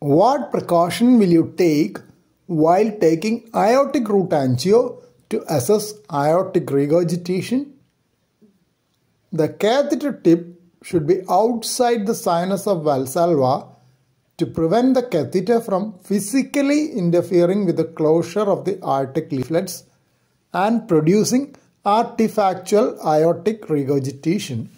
What precaution will you take while taking aortic root angio to assess aortic regurgitation? The catheter tip should be outside the sinus of Valsalva to prevent the catheter from physically interfering with the closure of the aortic leaflets and producing artifactual aortic regurgitation.